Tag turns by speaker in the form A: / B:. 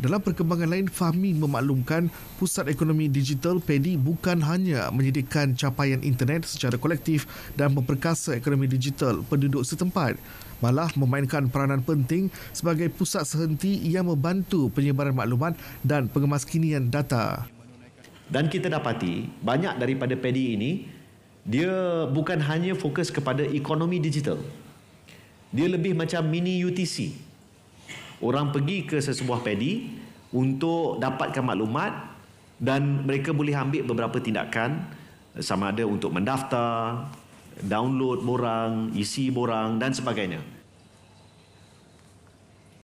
A: Dalam perkembangan lain, Fahmi memaklumkan Pusat Ekonomi Digital PEDI bukan hanya menyediakan capaian internet secara kolektif dan memperkasa ekonomi digital penduduk setempat malah memainkan peranan penting sebagai pusat sehenti yang membantu penyebaran maklumat dan pengemaskinian data.
B: Dan kita dapati banyak daripada PEDI ini dia bukan hanya fokus kepada ekonomi digital. Dia lebih macam mini UTC orang pergi ke sesebuah pedi untuk dapatkan maklumat dan mereka boleh ambil beberapa tindakan sama ada untuk mendaftar, download borang, isi borang dan sebagainya.